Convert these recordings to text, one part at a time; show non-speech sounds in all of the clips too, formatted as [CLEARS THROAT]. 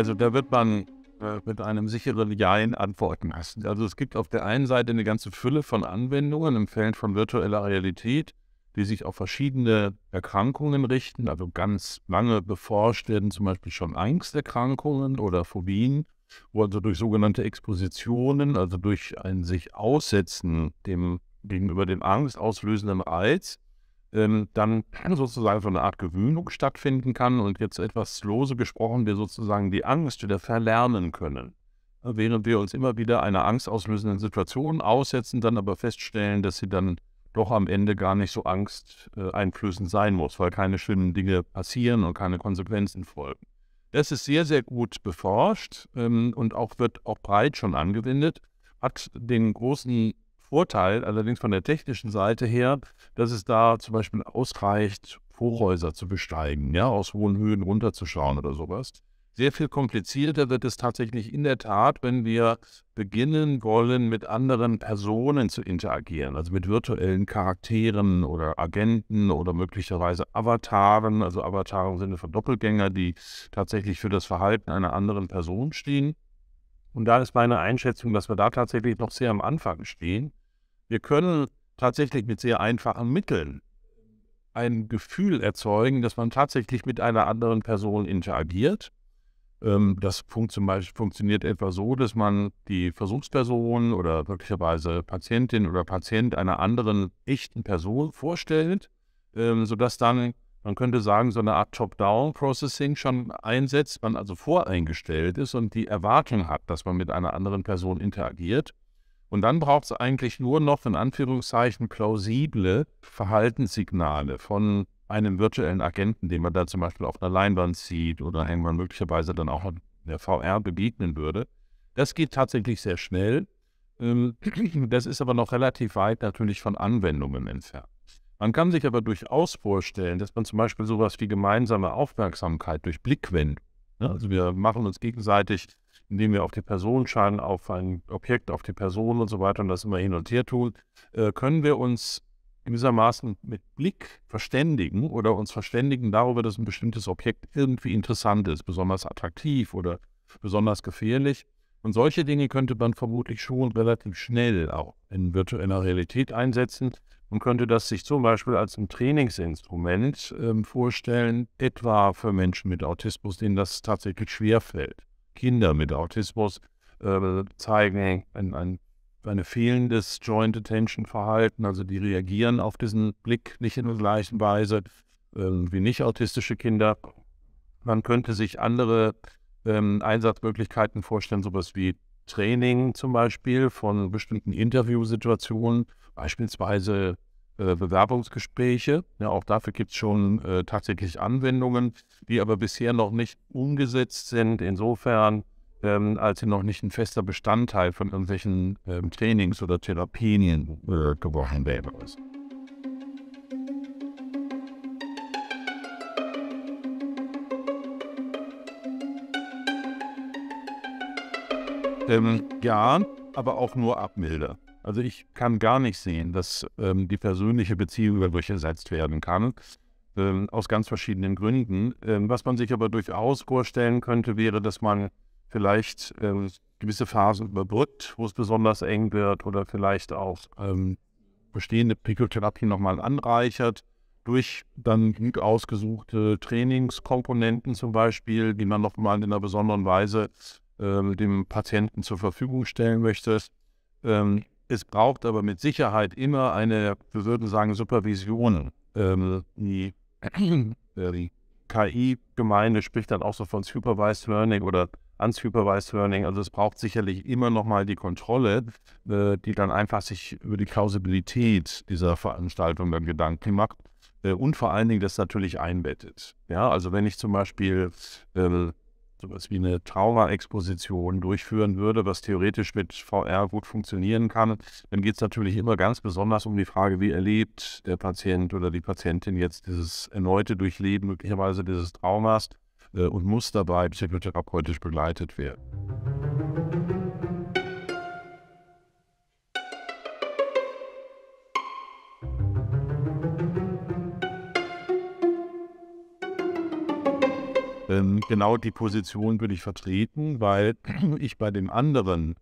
Also da wird man äh, mit einem sicheren Jein antworten lassen. Also es gibt auf der einen Seite eine ganze Fülle von Anwendungen im Feld von virtueller Realität, die sich auf verschiedene Erkrankungen richten. Also ganz lange beforscht werden zum Beispiel schon Angsterkrankungen oder Phobien, wo also durch sogenannte Expositionen, also durch ein sich Aussetzen dem gegenüber dem Angst auslösenden Reiz, ähm, dann sozusagen so eine Art Gewöhnung stattfinden kann und jetzt etwas lose gesprochen wir sozusagen die Angst wieder verlernen können. Während wir uns immer wieder einer angstauslösenden Situation aussetzen, dann aber feststellen, dass sie dann doch am Ende gar nicht so angsteinflößend sein muss, weil keine schlimmen Dinge passieren und keine Konsequenzen folgen. Das ist sehr, sehr gut beforscht ähm, und auch wird auch breit schon angewendet. Hat den großen Vorteil, allerdings von der technischen Seite her, dass es da zum Beispiel ausreicht, Hochhäuser zu besteigen, ja, aus hohen Höhen runterzuschauen oder sowas. Sehr viel komplizierter wird es tatsächlich in der Tat, wenn wir beginnen wollen, mit anderen Personen zu interagieren, also mit virtuellen Charakteren oder Agenten oder möglicherweise Avataren, also Avatare im Sinne von Doppelgänger, die tatsächlich für das Verhalten einer anderen Person stehen. Und da ist meine Einschätzung, dass wir da tatsächlich noch sehr am Anfang stehen. Wir können tatsächlich mit sehr einfachen Mitteln ein Gefühl erzeugen, dass man tatsächlich mit einer anderen Person interagiert. Ähm, das funktioniert etwa so, dass man die Versuchsperson oder möglicherweise Patientin oder Patient einer anderen echten Person vorstellt, ähm, sodass dann, man könnte sagen, so eine Art Top-Down-Processing schon einsetzt, man also voreingestellt ist und die Erwartung hat, dass man mit einer anderen Person interagiert und dann braucht es eigentlich nur noch in Anführungszeichen plausible Verhaltenssignale von einem virtuellen Agenten, den man da zum Beispiel auf einer Leinwand sieht oder irgendwann möglicherweise dann auch der VR begegnen würde. Das geht tatsächlich sehr schnell. Ähm, [CLEARS THROAT] das ist aber noch relativ weit natürlich von Anwendungen entfernt. Man kann sich aber durchaus vorstellen, dass man zum Beispiel sowas wie gemeinsame Aufmerksamkeit durch Blickwendung, ne, also wir machen uns gegenseitig indem wir auf die Person schauen, auf ein Objekt, auf die Person und so weiter und das immer hin und her tun, äh, können wir uns gewissermaßen mit Blick verständigen oder uns verständigen darüber, dass ein bestimmtes Objekt irgendwie interessant ist, besonders attraktiv oder besonders gefährlich. Und solche Dinge könnte man vermutlich schon relativ schnell auch in virtueller Realität einsetzen und könnte das sich zum Beispiel als ein Trainingsinstrument äh, vorstellen, etwa für Menschen mit Autismus, denen das tatsächlich schwerfällt. Kinder mit Autismus äh, zeigen ein, ein, ein fehlendes Joint Attention Verhalten, also die reagieren auf diesen Blick nicht in der gleichen Weise äh, wie nicht autistische Kinder. Man könnte sich andere ähm, Einsatzmöglichkeiten vorstellen, sowas wie Training zum Beispiel von bestimmten Interviewsituationen, beispielsweise äh, Bewerbungsgespräche. Ja, auch dafür gibt es schon äh, tatsächlich Anwendungen, die aber bisher noch nicht umgesetzt sind, insofern, ähm, als sie noch nicht ein fester Bestandteil von irgendwelchen ähm, Trainings oder Therapien äh, geworden wäre. Ähm, ja, aber auch nur Abmilder. Also ich kann gar nicht sehen, dass ähm, die persönliche Beziehung dadurch ersetzt werden kann, ähm, aus ganz verschiedenen Gründen. Ähm, was man sich aber durchaus vorstellen könnte, wäre, dass man vielleicht ähm, gewisse Phasen überbrückt, wo es besonders eng wird oder vielleicht auch ähm, bestehende Pikotherapie nochmal anreichert durch dann gut ausgesuchte Trainingskomponenten zum Beispiel, die man nochmal in einer besonderen Weise äh, dem Patienten zur Verfügung stellen möchte. Ähm, es braucht aber mit Sicherheit immer eine, wir würden sagen, Supervision. Ähm, die, [CLEARS THROAT] äh, die KI-Gemeinde spricht dann auch so von Supervised Learning oder Unsupervised Learning. Also es braucht sicherlich immer nochmal die Kontrolle, äh, die dann einfach sich über die Klausibilität dieser Veranstaltung dann Gedanken macht äh, und vor allen Dingen das natürlich einbettet. Ja, also wenn ich zum Beispiel ähm, sowas wie eine Trauma-Exposition durchführen würde, was theoretisch mit VR gut funktionieren kann, dann geht es natürlich immer ganz besonders um die Frage, wie erlebt der Patient oder die Patientin jetzt dieses erneute Durchleben möglicherweise dieses Traumas äh, und muss dabei psychotherapeutisch begleitet werden. Ähm, genau die Position würde ich vertreten, weil [CLEARS THROAT] ich bei dem anderen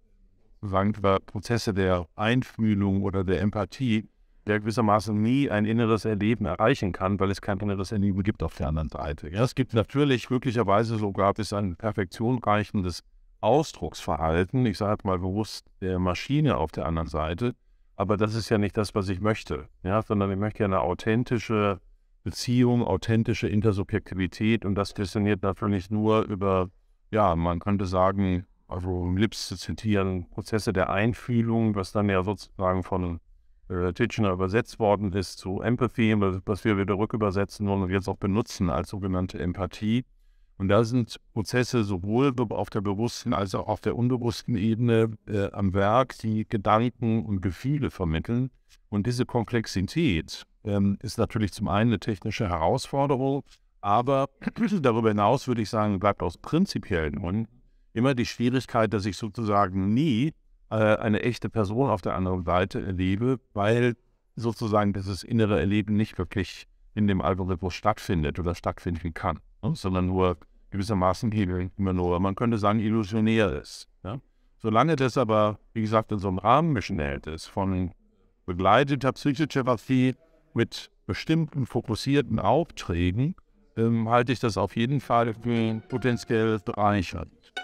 sagen wir, Prozesse der Einfühlung oder der Empathie der gewissermaßen nie ein inneres Erleben erreichen kann, weil es kein inneres Erleben gibt auf der anderen Seite. Ja, es gibt natürlich möglicherweise sogar bis ein perfektionreichendes Ausdrucksverhalten, ich sage mal bewusst der Maschine auf der anderen Seite, aber das ist ja nicht das, was ich möchte, ja, sondern ich möchte ja eine authentische Beziehung, authentische Intersubjektivität und das funktioniert natürlich nur über, ja, man könnte sagen, also um Lips zu zitieren, Prozesse der Einfühlung, was dann ja sozusagen von äh, Titchener übersetzt worden ist zu Empathy, was wir wieder rückübersetzen und jetzt auch benutzen als sogenannte Empathie. Und da sind Prozesse sowohl auf der bewussten als auch auf der unbewussten Ebene äh, am Werk, die Gedanken und Gefühle vermitteln. Und diese Komplexität ähm, ist natürlich zum einen eine technische Herausforderung, aber [CLEARS THROAT] darüber hinaus würde ich sagen, bleibt aus prinzipiellen Gründen immer die Schwierigkeit, dass ich sozusagen nie äh, eine echte Person auf der anderen Seite erlebe, weil sozusagen dieses innere Erleben nicht wirklich in dem Algorithmus stattfindet oder stattfinden kann, ne? sondern nur gewissermaßen immer nur, man könnte sagen, illusionär ist. Ja? Solange das aber, wie gesagt, in so einem Rahmen geschnellt ist, von begleiteter Psychotherapie mit bestimmten fokussierten Aufträgen, ähm, halte ich das auf jeden Fall für potenziell bereichernd.